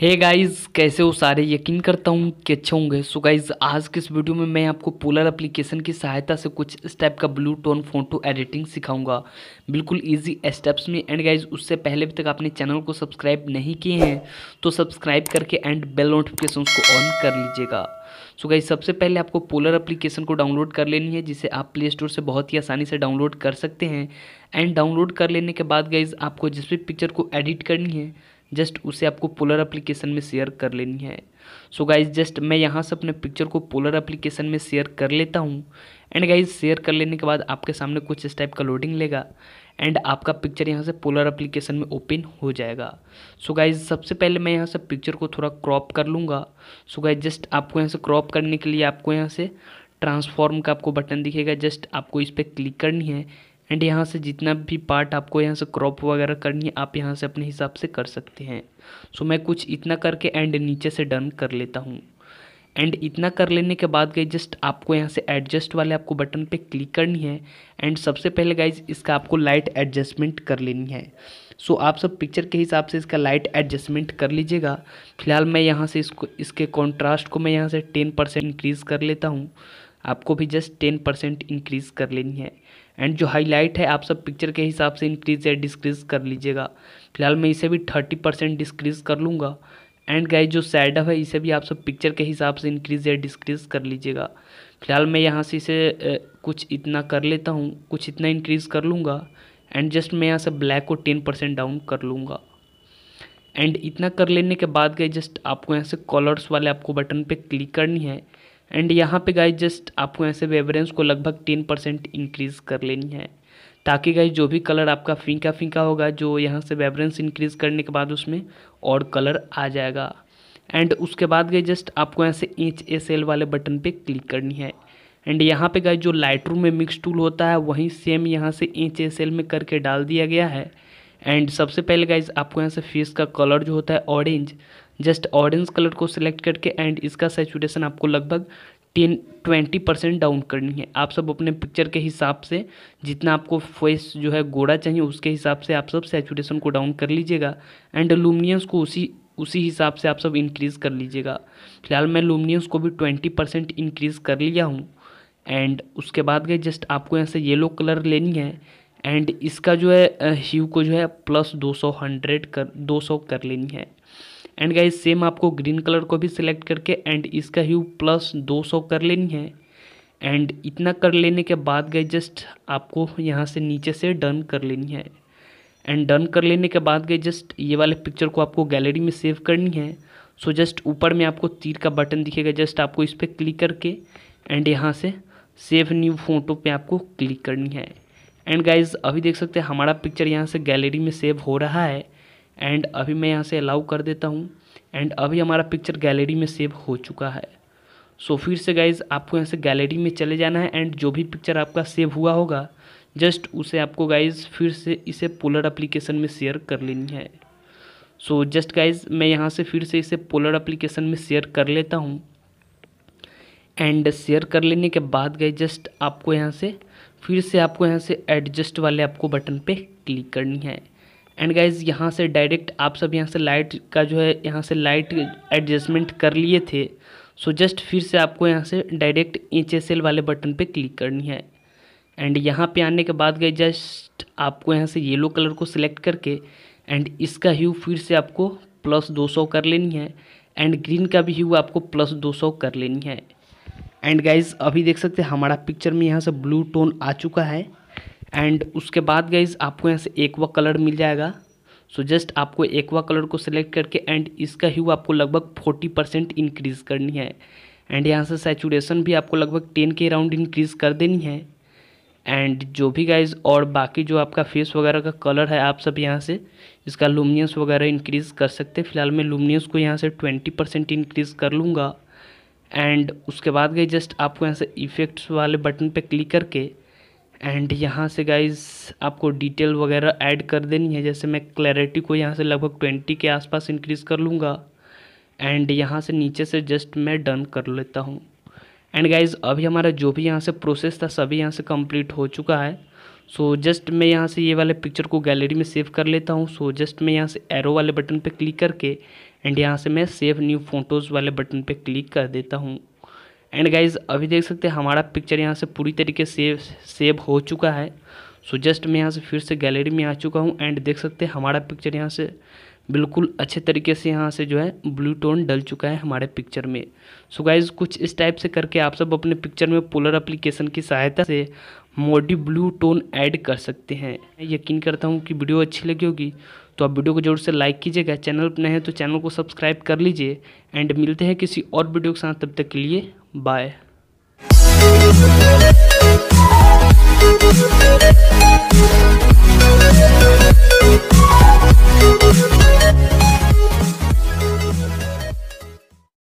हे hey guys कैसे हो सारे यकीन करता हूँ कि अच्छे होंगे सो गाइस आज के इस वीडियो में मैं आपको पोलर एप्लीकेशन की सहायता से कुछ स्टेप का ब्लू टोन फोटो एडिटिंग सिखाऊंगा बिल्कुल इजी स्टेप्स में एंड गाइस उससे पहले भी तक आपने चैनल को सब्सक्राइब नहीं किए हैं तो सब्सक्राइब करके एंड बेल नोटिफिकेशन को ऑन कर लीजिएगा सो गाइज सबसे पहले आपको पोलर अप्लीकेशन को डाउनलोड कर लेनी है जिसे आप प्ले स्टोर से बहुत ही आसानी से डाउनलोड कर सकते हैं एंड डाउनलोड कर लेने के बाद गाइज आपको जिस भी पिक्चर को एडिट करनी है जस्ट उसे आपको पोलर एप्लीकेशन में शेयर कर लेनी है सो गाइज जस्ट मैं यहाँ से अपने पिक्चर को पोलर एप्लीकेशन में शेयर कर लेता हूँ एंड गाइज शेयर कर लेने के बाद आपके सामने कुछ इस टाइप का लोडिंग लेगा एंड आपका पिक्चर यहाँ से पोलर एप्लीकेशन में ओपन हो जाएगा सो so गाइज सबसे पहले मैं यहाँ से पिक्चर को थोड़ा क्रॉप कर लूँगा सो गाइज जस्ट आपको यहाँ से क्रॉप करने के लिए आपको यहाँ से ट्रांसफॉर्म का आपको बटन दिखेगा जस्ट आपको इस पर क्लिक करनी है एंड यहाँ से जितना भी पार्ट आपको यहाँ से क्रॉप वगैरह करनी है आप यहाँ से अपने हिसाब से कर सकते हैं सो so, मैं कुछ इतना करके एंड नीचे से डन कर लेता हूँ एंड इतना कर लेने के बाद गई जस्ट आपको यहाँ से एडजस्ट वाले आपको बटन पे क्लिक करनी है एंड सबसे पहले गाइज इसका आपको लाइट एडजस्टमेंट कर लेनी है सो so, आप सब पिक्चर के हिसाब से इसका लाइट एडजस्टमेंट कर लीजिएगा फिलहाल मैं यहाँ से इसको इसके कॉन्ट्रास्ट को मैं यहाँ से टेन परसेंट इंक्रीज़ कर लेता हूँ आपको भी जस्ट टेन परसेंट इंक्रीज़ कर लेनी है एंड जो हाईलाइट है आप सब पिक्चर के हिसाब से इंक्रीज या डिस्क्रीज कर लीजिएगा फिलहाल मैं इसे भी थर्टी परसेंट डिस्क्रीज कर लूँगा एंड गाइज जो सैडअप है इसे भी आप सब पिक्चर के हिसाब से इंक्रीज या डिस्क्रीज कर लीजिएगा फिलहाल मैं यहाँ से इसे कुछ इतना कर लेता हूँ कुछ इतना इंक्रीज कर लूँगा एंड जस्ट मैं यहाँ से ब्लैक को टेन परसेंट डाउन कर लूँगा एंड इतना कर लेने के बाद गए जस्ट आपको यहाँ से कॉलर्स वाले आपको बटन पे क्लिक करनी है एंड यहाँ पे गाइज जस्ट आपको ऐसे वेबरेंस को लगभग टेन परसेंट इंक्रीज़ कर लेनी है ताकि गाइज जो भी कलर आपका फीका फीका होगा जो यहाँ से वेबरेंस इंक्रीज़ करने के बाद उसमें और कलर आ जाएगा एंड उसके बाद गई जस्ट आपको ऐसे एच एस एल वाले बटन पे क्लिक करनी है एंड यहाँ पे गए जो लाइट रूम में मिक्स टूल होता है वहीं सेम यहाँ से एच एस एल में करके डाल दिया गया है एंड सबसे पहले गाइज आपको यहाँ से फेस का कलर जो होता है ऑरेंज जस्ट ऑरेंज कलर को सिलेक्ट करके एंड इसका सेचुरेशन आपको लगभग टेन ट्वेंटी परसेंट डाउन करनी है आप सब अपने पिक्चर के हिसाब से जितना आपको फेस जो है गोरा चाहिए उसके हिसाब से आप सब सेचुरेशन को डाउन कर लीजिएगा एंड लूमिनियंस को उसी उसी हिसाब से आप सब इंक्रीज़ कर लीजिएगा फिलहाल मैं लूमिनियंस को भी ट्वेंटी परसेंट इंक्रीज़ कर लिया हूँ एंड उसके बाद गए जस्ट आपको यहाँ से येलो कलर लेनी है एंड इसका जो है ह्यू को जो है प्लस दो सौ हंड्रेड कर दो सौ कर लेनी है एंड गाइज सेम आपको ग्रीन कलर को भी सिलेक्ट करके एंड इसका ही प्लस दो सौ कर लेनी है एंड इतना कर लेने के बाद गए जस्ट आपको यहाँ से नीचे से डन कर लेनी है एंड डन कर लेने के बाद गए जस्ट ये वाले पिक्चर को आपको गैलरी में सेव करनी है सो जस्ट ऊपर में आपको तीर का बटन दिखेगा जस्ट आपको इस पर क्लिक करके एंड यहाँ से सेव न्यू फोटो पे आपको क्लिक करनी है एंड गाइज अभी देख सकते हैं हमारा पिक्चर यहाँ से गैलरी में सेव हो रहा है एंड अभी मैं यहाँ से अलाउ कर देता हूँ एंड अभी हमारा पिक्चर गैलरी में सेव हो चुका है सो so, फिर से गाइज आपको यहाँ से गैलरी में चले जाना है एंड जो भी पिक्चर आपका सेव हुआ होगा जस्ट उसे आपको गाइज फिर से इसे पोलर एप्लीकेशन में शेयर कर लेनी है सो जस्ट गाइज मैं यहाँ से फिर से इसे पोलर एप्लीकेशन में शेयर कर लेता हूँ एंड शेयर कर लेने के बाद गए जस्ट आपको यहाँ से फिर से आपको यहाँ से एडजस्ट वाले आपको बटन पे क्लिक करनी है एंड गाइज यहाँ से डायरेक्ट आप सब यहाँ से लाइट का जो है यहाँ से लाइट एडजस्टमेंट कर लिए थे सो जस्ट फिर से आपको यहाँ से डायरेक्ट एच वाले बटन पे क्लिक करनी है एंड यहाँ पे आने के बाद गए जस्ट आपको यहाँ से येलो कलर को सिलेक्ट करके एंड इसका ह्यू फिर से आपको प्लस सौ कर लेनी है एंड ग्रीन का भी ह्यू आपको प्लस सौ कर लेनी है एंड गाइज अभी देख सकते हैं हमारा पिक्चर में यहाँ से ब्लू टोन आ चुका है एंड उसके बाद गाइज आपको यहाँ से एकवा कलर मिल जाएगा सो so जस्ट आपको एकवा कलर को सिलेक्ट करके एंड इसका ही आपको लगभग फोर्टी परसेंट इंक्रीज़ करनी है एंड यहाँ से सेचुरेशन भी आपको लगभग टेन के राउंड इंक्रीज़ कर देनी है एंड जो भी गाइज और बाकी जो आपका फेस वगैरह का कलर है आप सब यहाँ से इसका लुमिनियस वगैरह इंक्रीज़ कर सकते हैं फिलहाल मैं लुमिनियस को यहाँ से ट्वेंटी परसेंट इंक्रीज़ कर लूँगा एंड उसके बाद गई जस्ट आपको यहाँ से इफ़ेक्ट्स वाले बटन पे क्लिक करके एंड यहाँ से गाइज आपको डिटेल वगैरह ऐड कर देनी है जैसे मैं क्लैरिटी को यहाँ से लगभग ट्वेंटी के आसपास इंक्रीज़ कर लूँगा एंड यहाँ से नीचे से जस्ट मैं डन कर लेता हूँ एंड गाइज अभी हमारा जो भी यहाँ से प्रोसेस था सभी यहाँ से कंप्लीट हो चुका है सो so, जस्ट मैं यहाँ से ये वाले पिक्चर को गैलरी में सेव कर लेता हूँ सो so, जस्ट मैं यहाँ से एरो वाले बटन पर क्लिक करके एंड यहाँ से मैं सेव न्यू फोटोज़ वाले बटन पर क्लिक कर देता हूँ एंड गाइज अभी देख सकते हैं हमारा पिक्चर यहाँ से पूरी तरीके से सेव हो चुका है सो so जस्ट मैं यहाँ से फिर से गैलरी में आ चुका हूँ एंड देख सकते हैं हमारा पिक्चर यहाँ से बिल्कुल अच्छे तरीके से यहाँ से जो है ब्लू टोन डल चुका है हमारे पिक्चर में सो so गाइज कुछ इस टाइप से करके आप सब अपने पिक्चर में पोलर एप्लीकेशन की सहायता से मोडी ब्लू टोन ऐड कर सकते हैं मैं यकीन करता हूँ कि वीडियो अच्छी लगी होगी तो आप वीडियो को जरूर से लाइक कीजिएगा चैनल पर नए हैं तो चैनल को सब्सक्राइब कर लीजिए एंड मिलते हैं किसी और वीडियो के साथ तब तक के लिए बाय